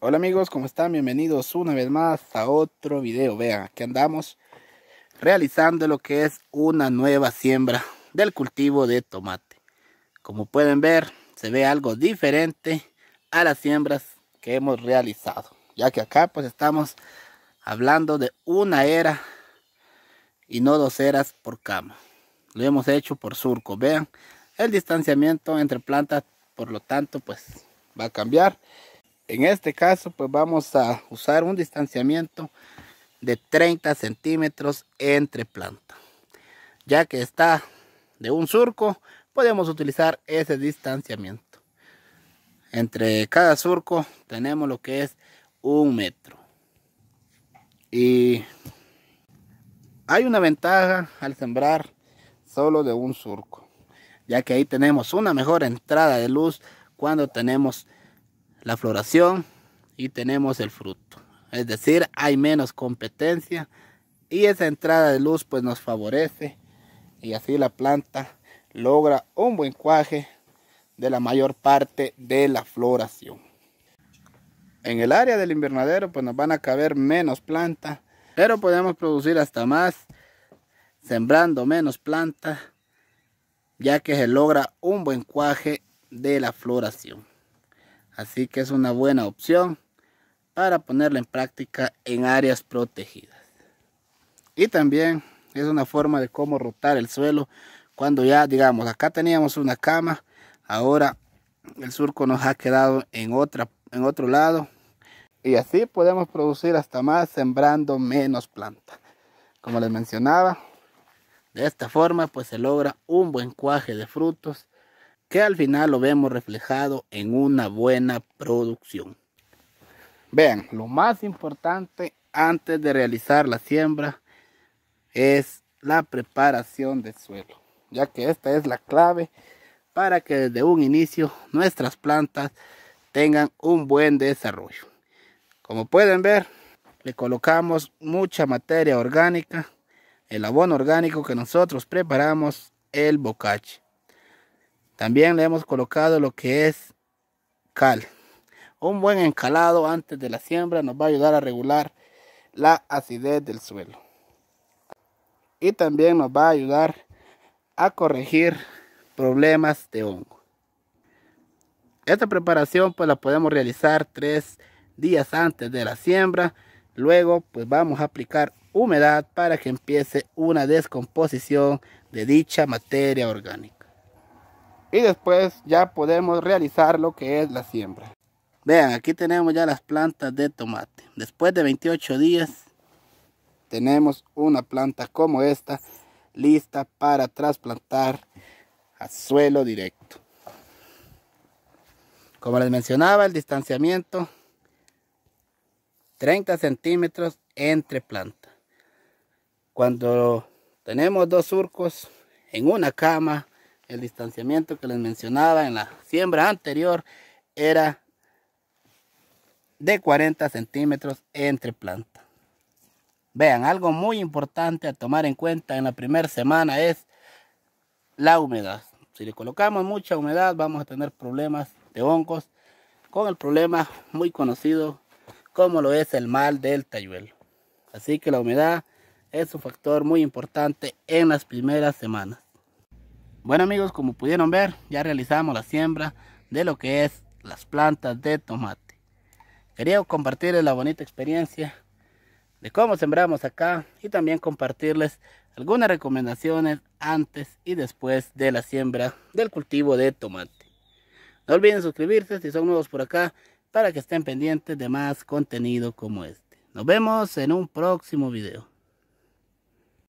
Hola amigos, ¿cómo están? Bienvenidos una vez más a otro video. Vean, aquí andamos realizando lo que es una nueva siembra del cultivo de tomate. Como pueden ver, se ve algo diferente a las siembras que hemos realizado. Ya que acá pues estamos hablando de una era y no dos eras por cama. Lo hemos hecho por surco. Vean, el distanciamiento entre plantas, por lo tanto, pues va a cambiar. En este caso, pues vamos a usar un distanciamiento de 30 centímetros entre planta. Ya que está de un surco, podemos utilizar ese distanciamiento. Entre cada surco tenemos lo que es un metro. Y hay una ventaja al sembrar solo de un surco. Ya que ahí tenemos una mejor entrada de luz cuando tenemos la floración y tenemos el fruto. Es decir, hay menos competencia y esa entrada de luz pues nos favorece y así la planta logra un buen cuaje de la mayor parte de la floración. En el área del invernadero pues nos van a caber menos plantas, pero podemos producir hasta más sembrando menos plantas, ya que se logra un buen cuaje de la floración. Así que es una buena opción para ponerla en práctica en áreas protegidas. Y también es una forma de cómo rotar el suelo cuando ya digamos acá teníamos una cama ahora el surco nos ha quedado en otra en otro lado y así podemos producir hasta más sembrando menos planta como les mencionaba de esta forma pues se logra un buen cuaje de frutos que al final lo vemos reflejado en una buena producción. Vean, lo más importante antes de realizar la siembra es la preparación del suelo, ya que esta es la clave para que desde un inicio nuestras plantas tengan un buen desarrollo. Como pueden ver, le colocamos mucha materia orgánica, el abono orgánico que nosotros preparamos, el bocache. También le hemos colocado lo que es cal. Un buen encalado antes de la siembra nos va a ayudar a regular la acidez del suelo. Y también nos va a ayudar a corregir problemas de hongo. Esta preparación pues la podemos realizar tres días antes de la siembra. Luego pues vamos a aplicar humedad para que empiece una descomposición de dicha materia orgánica y después ya podemos realizar lo que es la siembra. Vean, aquí tenemos ya las plantas de tomate. Después de 28 días tenemos una planta como esta lista para trasplantar a suelo directo. Como les mencionaba, el distanciamiento 30 centímetros entre plantas. Cuando tenemos dos surcos en una cama, el distanciamiento que les mencionaba en la siembra anterior era de 40 centímetros entre plantas. Vean, algo muy importante a tomar en cuenta en la primera semana es la humedad. Si le colocamos mucha humedad vamos a tener problemas de hongos con el problema muy conocido como lo es el mal del talluelo. Así que la humedad es un factor muy importante en las primeras semanas. Bueno amigos, como pudieron ver, ya realizamos la siembra de lo que es las plantas de tomate. Quería compartirles la bonita experiencia de cómo sembramos acá y también compartirles algunas recomendaciones antes y después de la siembra del cultivo de tomate. No olviden suscribirse si son nuevos por acá para que estén pendientes de más contenido como este. Nos vemos en un próximo video.